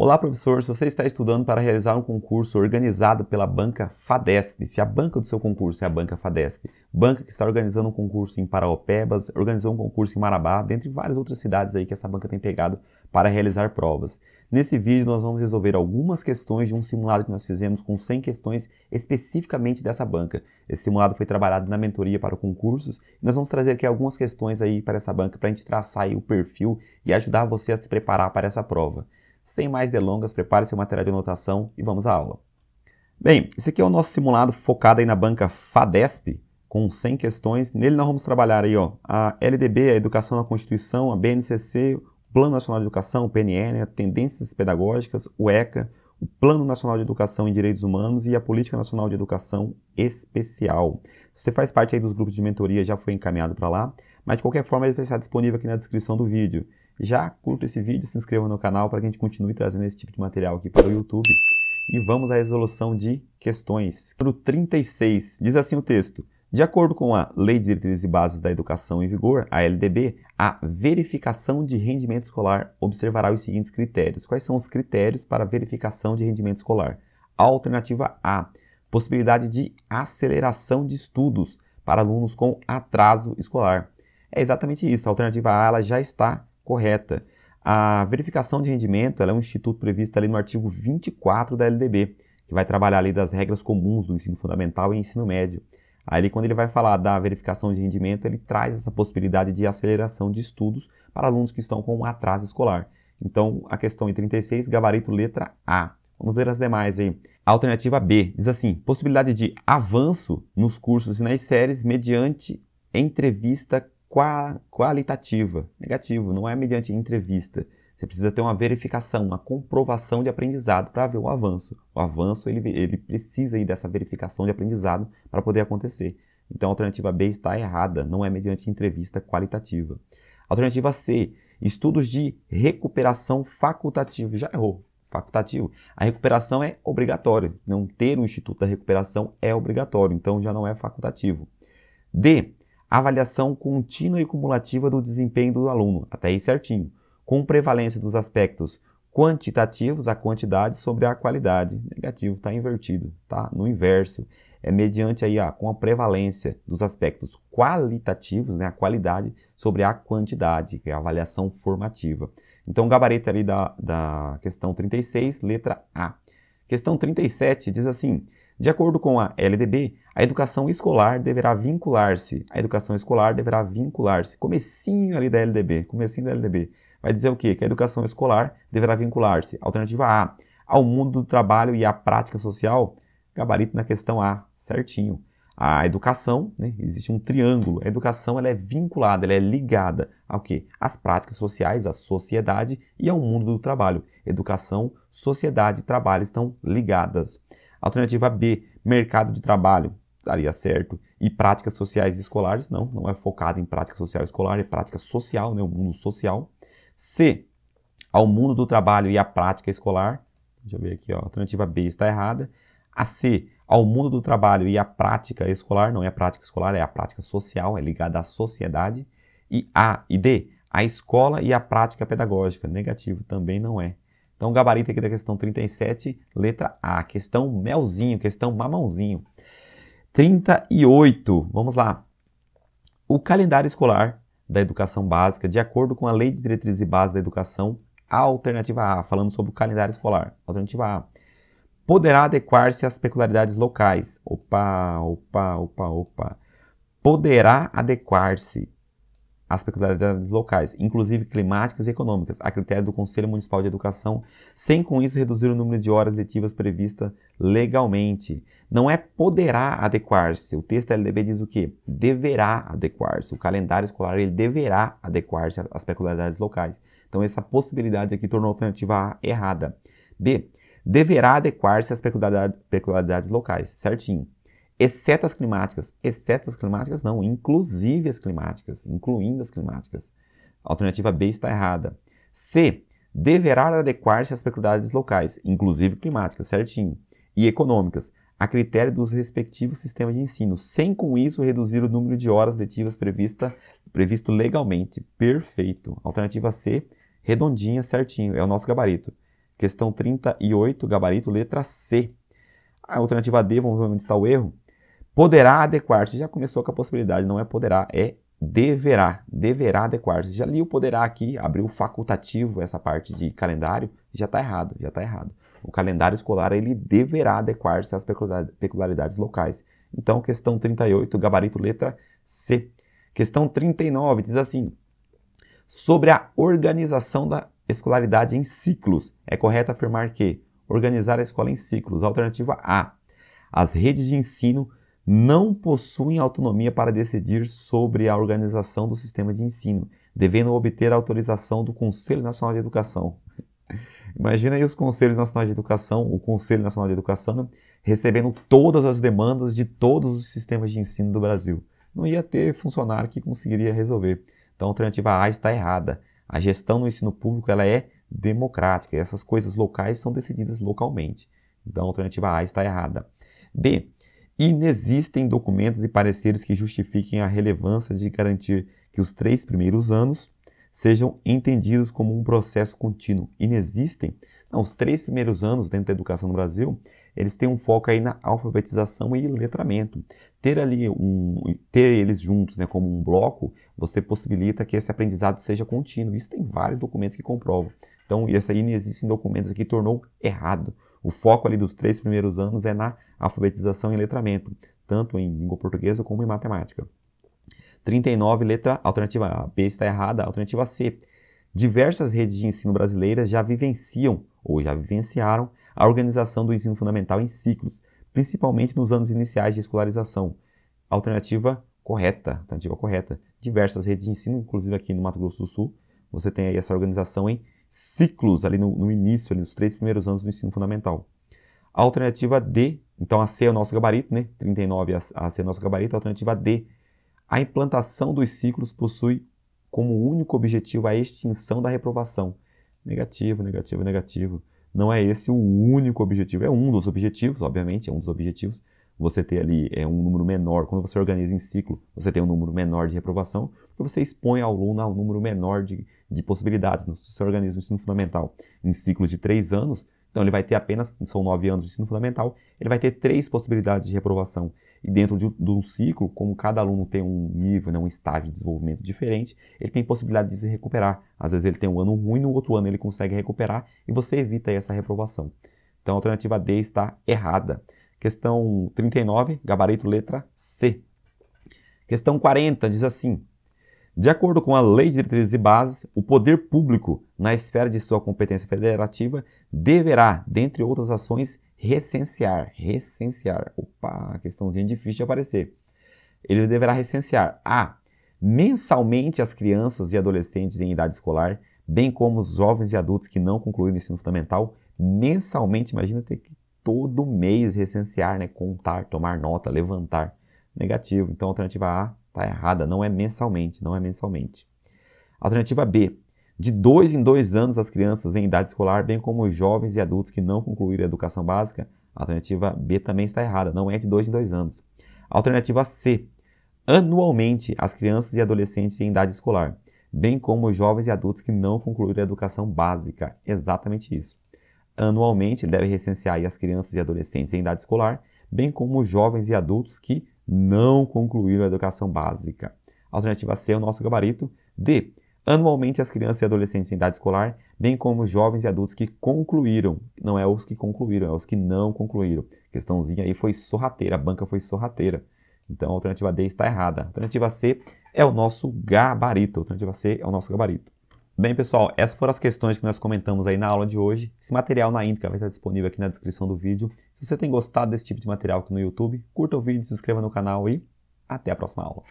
Olá, professor. Se você está estudando para realizar um concurso organizado pela banca FADESP, se a banca do seu concurso é a banca FADESP, banca que está organizando um concurso em Paraopebas, organizou um concurso em Marabá, dentre várias outras cidades aí que essa banca tem pegado para realizar provas. Nesse vídeo nós vamos resolver algumas questões de um simulado que nós fizemos com 100 questões especificamente dessa banca. Esse simulado foi trabalhado na mentoria para concursos e nós vamos trazer aqui algumas questões aí para essa banca para a gente traçar o perfil e ajudar você a se preparar para essa prova. Sem mais delongas, prepare seu material de anotação e vamos à aula. Bem, esse aqui é o nosso simulado focado aí na banca FADESP, com 100 questões. Nele nós vamos trabalhar aí, ó, a LDB, a Educação na Constituição, a BNCC, o Plano Nacional de Educação, o PNE, né, Tendências Pedagógicas, o ECA, o Plano Nacional de Educação em Direitos Humanos e a Política Nacional de Educação Especial. Se você faz parte aí dos grupos de mentoria, já foi encaminhado para lá, mas de qualquer forma ele vai estar disponível aqui na descrição do vídeo. Já curta esse vídeo, se inscreva no canal para que a gente continue trazendo esse tipo de material aqui para o YouTube. E vamos à resolução de questões. Número 36, diz assim o texto. De acordo com a Lei de Diretrizes e Bases da Educação em vigor, a LDB, a verificação de rendimento escolar observará os seguintes critérios. Quais são os critérios para verificação de rendimento escolar? Alternativa A, possibilidade de aceleração de estudos para alunos com atraso escolar. É exatamente isso. A alternativa A ela já está correta. A verificação de rendimento é um instituto previsto ali no artigo 24 da LDB, que vai trabalhar ali das regras comuns do ensino fundamental e ensino médio. Aí, quando ele vai falar da verificação de rendimento, ele traz essa possibilidade de aceleração de estudos para alunos que estão com um atraso escolar. Então, a questão em 36, gabarito letra A. Vamos ler as demais aí. A alternativa B diz assim: possibilidade de avanço nos cursos e nas séries mediante entrevista qualitativa, negativo, não é mediante entrevista. Você precisa ter uma verificação, uma comprovação de aprendizado para ver o avanço. O avanço ele, ele precisa ir dessa verificação de aprendizado para poder acontecer. Então a alternativa B está errada, não é mediante entrevista qualitativa. Alternativa C, estudos de recuperação facultativo Já errou, facultativo. A recuperação é obrigatória. Não ter um instituto da recuperação é obrigatório, então já não é facultativo. D, avaliação contínua e cumulativa do desempenho do aluno, até aí certinho, com prevalência dos aspectos quantitativos, a quantidade sobre a qualidade. Negativo, está invertido, tá? No inverso. É mediante aí, ó, com a prevalência dos aspectos qualitativos, né, a qualidade, sobre a quantidade, que é a avaliação formativa. Então, gabarito ali da, da questão 36, letra A. Questão 37 diz assim: de acordo com a LDB, a educação escolar deverá vincular-se. A educação escolar deverá vincular-se. Comecinho ali da LDB, comecinho da LDB. Vai dizer o quê? Que a educação escolar deverá vincular-se. Alternativa A, ao mundo do trabalho e à prática social. Gabarito na questão A, certinho. A educação, né, existe um triângulo. A educação ela é vinculada, ela é ligada ao quê? Às práticas sociais, à sociedade e ao mundo do trabalho. Educação, sociedade e trabalho estão ligadas. Alternativa B, mercado de trabalho, daria certo. E práticas sociais escolares, não, não é focado em prática social escolar, é prática social, né, o mundo social. C, ao mundo do trabalho e à prática escolar, deixa eu ver aqui, ó, alternativa B está errada. A C, ao mundo do trabalho e à prática escolar, não é a prática escolar, é a prática social, é ligada à sociedade. E A e D, a escola e a prática pedagógica, negativo também não é. Então, o gabarito aqui da questão 37, letra A. Questão melzinho, questão mamãozinho. 38, vamos lá. O calendário escolar da educação básica, de acordo com a Lei de Diretrizes e Bases da Educação, alternativa A, falando sobre o calendário escolar. Alternativa A. Poderá adequar-se às peculiaridades locais. Opa, opa, opa, opa. Poderá adequar-se as peculiaridades locais, inclusive climáticas e econômicas, a critério do Conselho Municipal de Educação, sem com isso reduzir o número de horas letivas prevista legalmente. Não é poderá adequar-se. O texto da LDB diz o quê? Deverá adequar-se. O calendário escolar ele deverá adequar-se às peculiaridades locais. Então essa possibilidade aqui tornou a alternativa A errada. B. Deverá adequar-se às peculiaridades locais. Certinho exceto as climáticas. Exceto as climáticas, não, inclusive as climáticas, incluindo as climáticas. A alternativa B está errada. C. Deverá adequar-se às peculiaridades locais, inclusive climáticas, certinho, e econômicas, a critério dos respectivos sistemas de ensino, sem com isso reduzir o número de horas letivas prevista, previsto legalmente. Perfeito. Alternativa C, redondinha, certinho, é o nosso gabarito. Questão 38, gabarito, letra C. A alternativa D, vamos ver onde está o erro. Poderá adequar-se. Já começou com a possibilidade, não é poderá, é deverá. Deverá adequar-se. Já li o poderá aqui, abriu facultativo essa parte de calendário, já está errado, já está errado. O calendário escolar ele deverá adequar-se às peculiaridades locais. Então, questão 38, gabarito letra C. Questão 39 diz assim: sobre a organização da escolaridade em ciclos. É correto afirmar que organizar a escola em ciclos. Alternativa A. As redes de ensino não possuem autonomia para decidir sobre a organização do sistema de ensino, devendo obter a autorização do Conselho Nacional de Educação. Imagina aí os Conselhos Nacionais de Educação, o Conselho Nacional de Educação, né, recebendo todas as demandas de todos os sistemas de ensino do Brasil. Não ia ter funcionário que conseguiria resolver. Então a alternativa A está errada. A gestão no ensino público ela é democrática. essas coisas locais são decididas localmente. Então a alternativa A está errada. B inexistem documentos e pareceres que justifiquem a relevância de garantir que os três primeiros anos sejam entendidos como um processo contínuo. Inexistem. Não, os três primeiros anos dentro da educação no Brasil, eles têm um foco aí na alfabetização e letramento. Ter ali um, ter eles juntos, né, como um bloco, você possibilita que esse aprendizado seja contínuo. Isso tem vários documentos que comprovam. Então, essa inexistem documentos aqui tornou errado. O foco ali dos três primeiros anos é na alfabetização e letramento, tanto em língua portuguesa como em matemática. 39, letra alternativa B está errada, alternativa C. Diversas redes de ensino brasileiras já vivenciam ou já vivenciaram a organização do ensino fundamental em ciclos, principalmente nos anos iniciais de escolarização. Alternativa correta, alternativa correta. Diversas redes de ensino, inclusive aqui no Mato Grosso do Sul, você tem aí essa organização em ciclos ali no, no início, ali nos três primeiros anos do ensino fundamental. A alternativa D, então a C é o nosso gabarito, né? 39 é a C é o nosso gabarito, a alternativa D. A implantação dos ciclos possui como único objetivo a extinção da reprovação. Negativo, negativo, negativo. Não é esse o único objetivo, é um dos objetivos, obviamente, é um dos objetivos, você ter ali é, um número menor, quando você organiza em ciclo, você tem um número menor de reprovação, porque você expõe ao aluno a um número menor de, de possibilidades. Né? Se você organiza o ensino fundamental em ciclos de três anos, então ele vai ter apenas, são nove anos de ensino fundamental, ele vai ter três possibilidades de reprovação. E dentro de, de um ciclo, como cada aluno tem um nível, né, um estágio de desenvolvimento diferente, ele tem possibilidade de se recuperar. Às vezes ele tem um ano ruim, no outro ano ele consegue recuperar e você evita essa reprovação. Então a alternativa D está errada. Questão 39, gabarito letra C. Questão 40 diz assim: De acordo com a Lei de Diretrizes e Bases, o poder público, na esfera de sua competência federativa, deverá, dentre outras ações, recensear, recensear. Opa, questãozinha é difícil de aparecer. Ele deverá recensear a mensalmente as crianças e adolescentes em idade escolar, bem como os jovens e adultos que não concluíram o ensino fundamental, mensalmente, imagina ter que todo mês recensear, né? Contar, tomar nota, levantar. Negativo. Então, a alternativa A está errada. Não é mensalmente, não é mensalmente. Alternativa B. De dois em dois anos, as crianças em idade escolar, bem como os jovens e adultos que não concluíram a educação básica, a alternativa B também está errada, não é de dois em dois anos. Alternativa C. Anualmente, as crianças e adolescentes em idade escolar, bem como os jovens e adultos que não concluíram a educação básica. Exatamente isso anualmente deve recensear as crianças e adolescentes em idade escolar, bem como os jovens e adultos que não concluíram a educação básica. Alternativa C é o nosso gabarito. D. Anualmente as crianças e adolescentes em idade escolar, bem como os jovens e adultos que concluíram. Não é os que concluíram, é os que não concluíram. A questãozinha aí foi sorrateira, a banca foi sorrateira. Então a alternativa D está errada. A alternativa C é o nosso gabarito. A alternativa C é o nosso gabarito. Bem, pessoal, essas foram as questões que nós comentamos aí na aula de hoje. Esse material na íntegra vai estar disponível aqui na descrição do vídeo. Se você tem gostado desse tipo de material aqui no YouTube, curta o vídeo, se inscreva no canal e até a próxima aula.